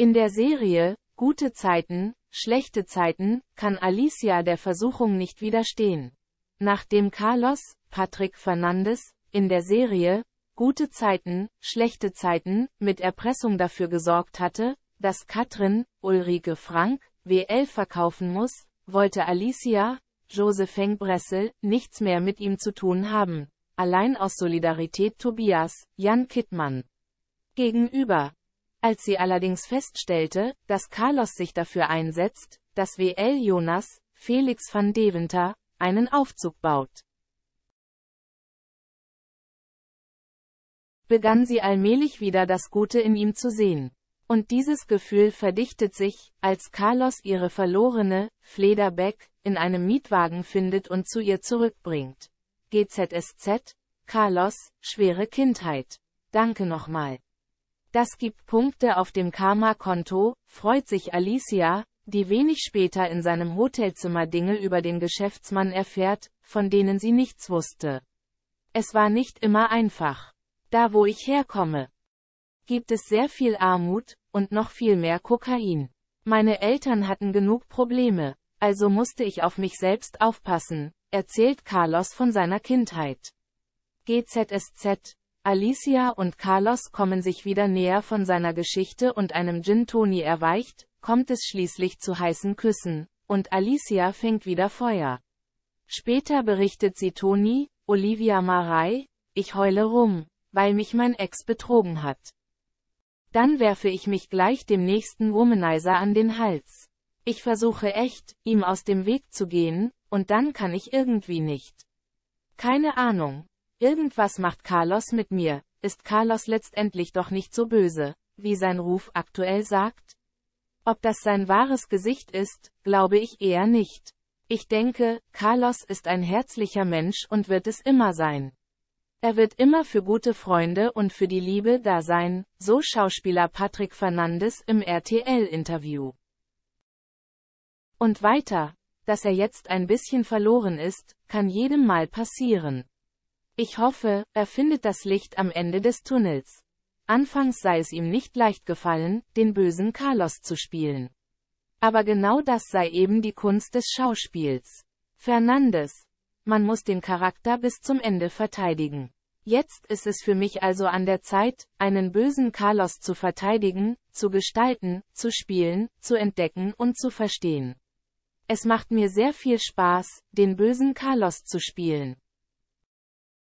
In der Serie Gute Zeiten, schlechte Zeiten kann Alicia der Versuchung nicht widerstehen. Nachdem Carlos, Patrick Fernandes, in der Serie Gute Zeiten, schlechte Zeiten mit Erpressung dafür gesorgt hatte, dass Katrin, Ulrike Frank, WL verkaufen muss, wollte Alicia, Josephine Bressel, nichts mehr mit ihm zu tun haben. Allein aus Solidarität Tobias, Jan Kittmann. Gegenüber als sie allerdings feststellte, dass Carlos sich dafür einsetzt, dass WL Jonas, Felix van Deventer, einen Aufzug baut, begann sie allmählich wieder das Gute in ihm zu sehen. Und dieses Gefühl verdichtet sich, als Carlos ihre verlorene, Flederbeck, in einem Mietwagen findet und zu ihr zurückbringt. GZSZ, Carlos, schwere Kindheit. Danke nochmal. Das gibt Punkte auf dem Karma-Konto, freut sich Alicia, die wenig später in seinem Hotelzimmer Dinge über den Geschäftsmann erfährt, von denen sie nichts wusste. Es war nicht immer einfach. Da wo ich herkomme, gibt es sehr viel Armut, und noch viel mehr Kokain. Meine Eltern hatten genug Probleme, also musste ich auf mich selbst aufpassen, erzählt Carlos von seiner Kindheit. GZSZ, Alicia und Carlos kommen sich wieder näher von seiner Geschichte und einem Gin Toni erweicht, kommt es schließlich zu heißen Küssen, und Alicia fängt wieder Feuer. Später berichtet sie Toni, Olivia Marei, ich heule rum, weil mich mein Ex betrogen hat. Dann werfe ich mich gleich dem nächsten Womanizer an den Hals. Ich versuche echt, ihm aus dem Weg zu gehen, und dann kann ich irgendwie nicht. Keine Ahnung, Irgendwas macht Carlos mit mir, ist Carlos letztendlich doch nicht so böse, wie sein Ruf aktuell sagt? Ob das sein wahres Gesicht ist, glaube ich eher nicht. Ich denke, Carlos ist ein herzlicher Mensch und wird es immer sein. Er wird immer für gute Freunde und für die Liebe da sein, so Schauspieler Patrick Fernandes im RTL-Interview. Und weiter, dass er jetzt ein bisschen verloren ist, kann jedem mal passieren. Ich hoffe, er findet das Licht am Ende des Tunnels. Anfangs sei es ihm nicht leicht gefallen, den bösen Carlos zu spielen. Aber genau das sei eben die Kunst des Schauspiels. Fernandes. Man muss den Charakter bis zum Ende verteidigen. Jetzt ist es für mich also an der Zeit, einen bösen Carlos zu verteidigen, zu gestalten, zu spielen, zu entdecken und zu verstehen. Es macht mir sehr viel Spaß, den bösen Carlos zu spielen.